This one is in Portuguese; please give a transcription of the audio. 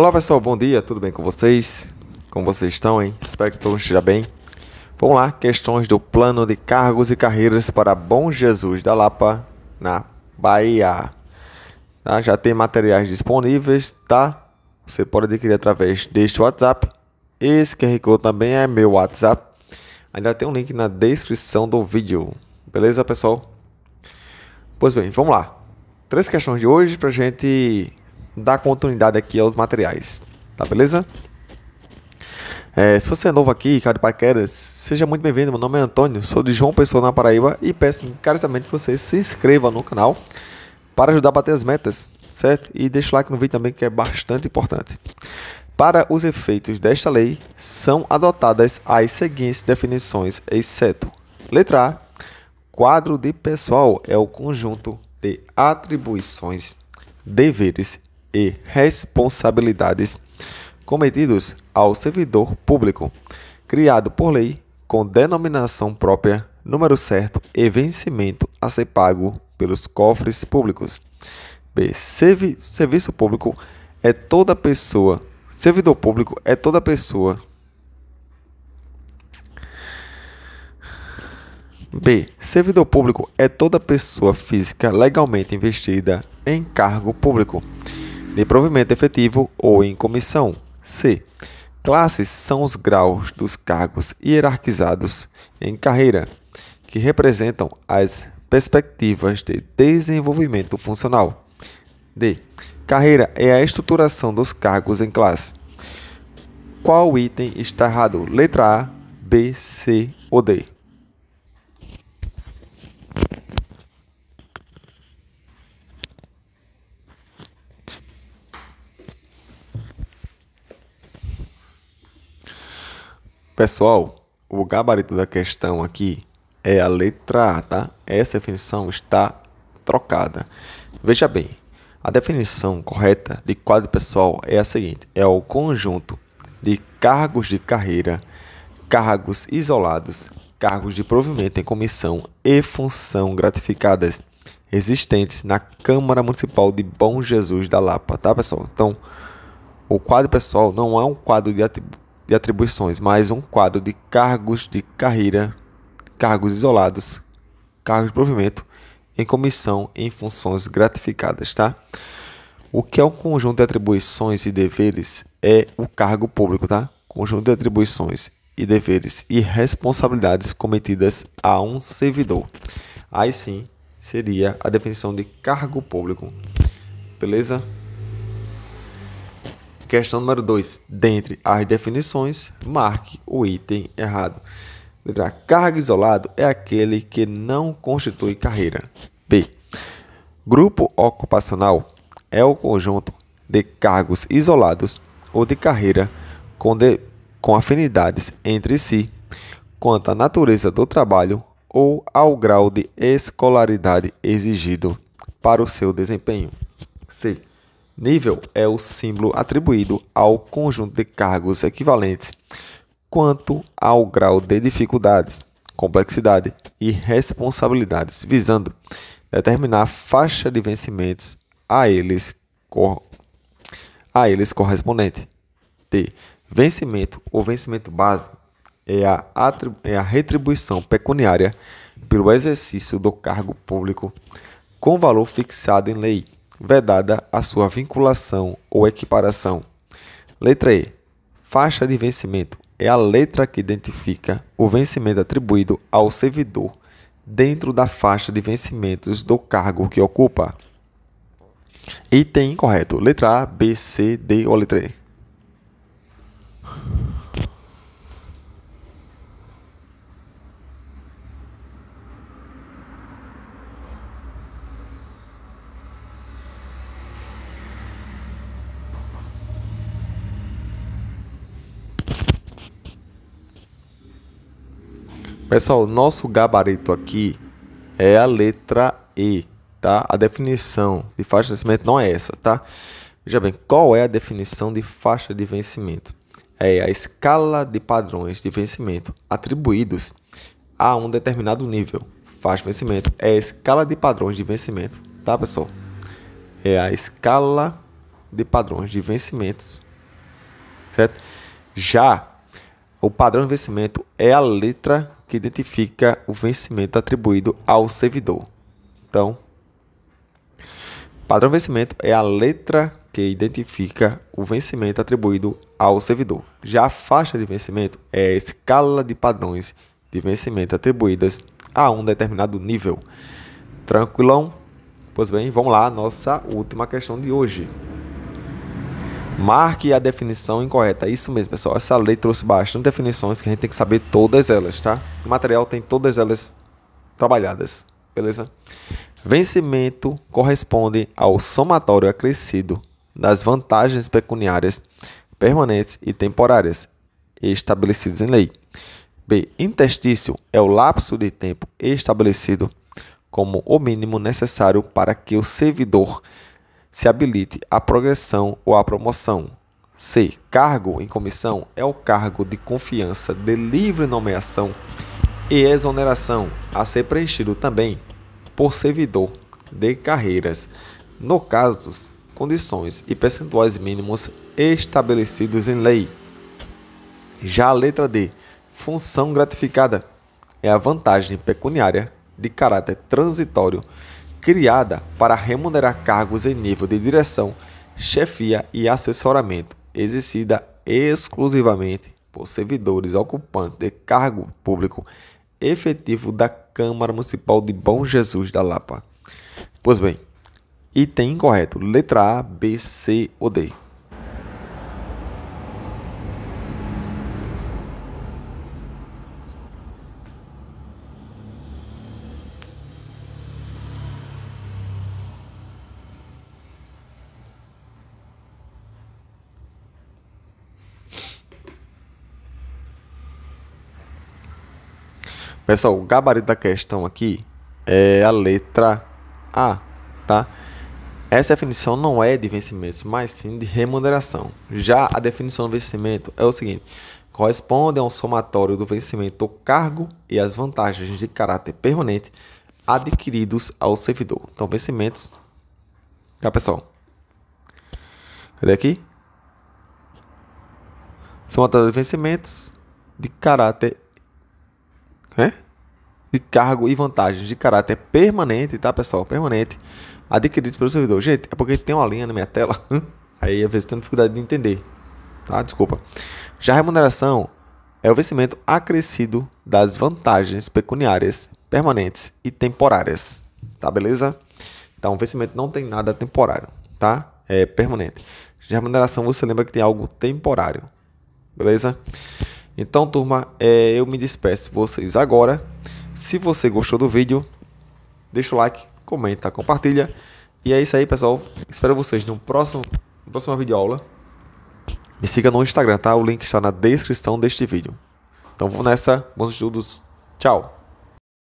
Olá pessoal, bom dia, tudo bem com vocês? Como vocês estão, hein? Espero que todos estejam bem. Vamos lá, questões do plano de cargos e carreiras para Bom Jesus da Lapa, na Bahia. Tá? Já tem materiais disponíveis, tá? Você pode adquirir através deste WhatsApp. Esse QR Code também é meu WhatsApp. Ainda tem um link na descrição do vídeo. Beleza, pessoal? Pois bem, vamos lá. Três questões de hoje para gente dar continuidade aqui aos materiais, tá beleza? É, se você é novo aqui, cara de paraquedas, seja muito bem-vindo. Meu nome é Antônio, sou de João Pessoa, na Paraíba e peço encarecidamente que você se inscreva no canal para ajudar a bater as metas, certo? E deixa o like no vídeo também que é bastante importante. Para os efeitos desta lei, são adotadas as seguintes definições, exceto: letra A, quadro de pessoal é o conjunto de atribuições, deveres e responsabilidades cometidos ao servidor público, criado por lei com denominação própria, número certo e vencimento a ser pago pelos cofres públicos. B. Servi serviço público é toda pessoa. Servidor público é toda pessoa. B. Servidor público é toda pessoa física legalmente investida em cargo público de provimento efetivo ou em comissão. C. Classes são os graus dos cargos hierarquizados em carreira, que representam as perspectivas de desenvolvimento funcional. D. Carreira é a estruturação dos cargos em classe. Qual item está errado? Letra A, B, C ou D? Pessoal, o gabarito da questão aqui é a letra A, tá? Essa definição está trocada. Veja bem, a definição correta de quadro pessoal é a seguinte: é o conjunto de cargos de carreira, cargos isolados, cargos de provimento em comissão e função gratificadas existentes na Câmara Municipal de Bom Jesus da Lapa, tá, pessoal? Então, o quadro pessoal não é um quadro de atributos de atribuições, mais um quadro de cargos de carreira, cargos isolados, cargos de provimento em comissão em funções gratificadas, tá? O que é um conjunto de atribuições e deveres é o cargo público, tá? Conjunto de atribuições e deveres e responsabilidades cometidas a um servidor. Aí sim seria a definição de cargo público. Beleza? Questão número 2. Dentre as definições, marque o item errado. Letra Carga isolado é aquele que não constitui carreira. B. Grupo ocupacional é o conjunto de cargos isolados ou de carreira com, de, com afinidades entre si quanto à natureza do trabalho ou ao grau de escolaridade exigido para o seu desempenho. C. Nível é o símbolo atribuído ao conjunto de cargos equivalentes quanto ao grau de dificuldades, complexidade e responsabilidades, visando determinar a faixa de vencimentos a eles, a eles correspondente. T. Vencimento ou vencimento básico é a, é a retribuição pecuniária pelo exercício do cargo público com valor fixado em lei vedada a sua vinculação ou equiparação. Letra E. Faixa de vencimento é a letra que identifica o vencimento atribuído ao servidor dentro da faixa de vencimentos do cargo que ocupa. Item incorreto. Letra A, B, C, D ou letra E. Pessoal, nosso gabarito aqui é a letra E, tá? A definição de faixa de vencimento não é essa, tá? Veja bem, qual é a definição de faixa de vencimento? É a escala de padrões de vencimento atribuídos a um determinado nível. Faixa de vencimento é a escala de padrões de vencimento, tá, pessoal? É a escala de padrões de vencimentos, certo? Já o padrão de vencimento é a letra que identifica o vencimento atribuído ao servidor. Então, padrão de vencimento é a letra que identifica o vencimento atribuído ao servidor. Já a faixa de vencimento é a escala de padrões de vencimento atribuídas a um determinado nível. Tranquilão? Pois bem, vamos lá, nossa última questão de hoje. Marque a definição incorreta. É isso mesmo, pessoal. Essa lei trouxe bastante definições que a gente tem que saber todas elas, tá? O material tem todas elas trabalhadas, beleza? Vencimento corresponde ao somatório acrescido das vantagens pecuniárias permanentes e temporárias estabelecidas em lei. B. Interstício é o lapso de tempo estabelecido como o mínimo necessário para que o servidor se habilite a progressão ou a promoção. C. Cargo em comissão é o cargo de confiança de livre nomeação e exoneração a ser preenchido também por servidor de carreiras, no casos, condições e percentuais mínimos estabelecidos em lei. Já a letra D. Função gratificada é a vantagem pecuniária de caráter transitório criada para remunerar cargos em nível de direção, chefia e assessoramento, exercida exclusivamente por servidores ocupantes de cargo público efetivo da Câmara Municipal de Bom Jesus da Lapa. Pois bem, item incorreto, letra A, B, C ou D. Pessoal, o gabarito da questão aqui é a letra A, tá? Essa definição não é de vencimento, mas sim de remuneração. Já a definição do vencimento é o seguinte: corresponde a um somatório do vencimento do cargo e as vantagens de caráter permanente adquiridos ao servidor. Então, vencimentos. Tá, pessoal? Cadê aqui? Somatório de vencimentos de caráter né? de cargo e vantagens de caráter permanente, tá, pessoal? Permanente, adquiridos pelo servidor. Gente, é porque tem uma linha na minha tela. Aí às vezes tenho dificuldade de entender. Tá? Desculpa. Já a remuneração é o vencimento acrescido das vantagens pecuniárias permanentes e temporárias. Tá, beleza? Então, o vencimento não tem nada temporário, tá? É permanente. Já a remuneração, você lembra que tem algo temporário. Beleza? Então, turma, é, eu me despeço de vocês agora. Se você gostou do vídeo, deixa o like, comenta, compartilha. E é isso aí, pessoal. Espero vocês no próximo, próximo próxima videoaula. Me siga no Instagram, tá? O link está na descrição deste vídeo. Então, vamos nessa. Bons estudos. Tchau.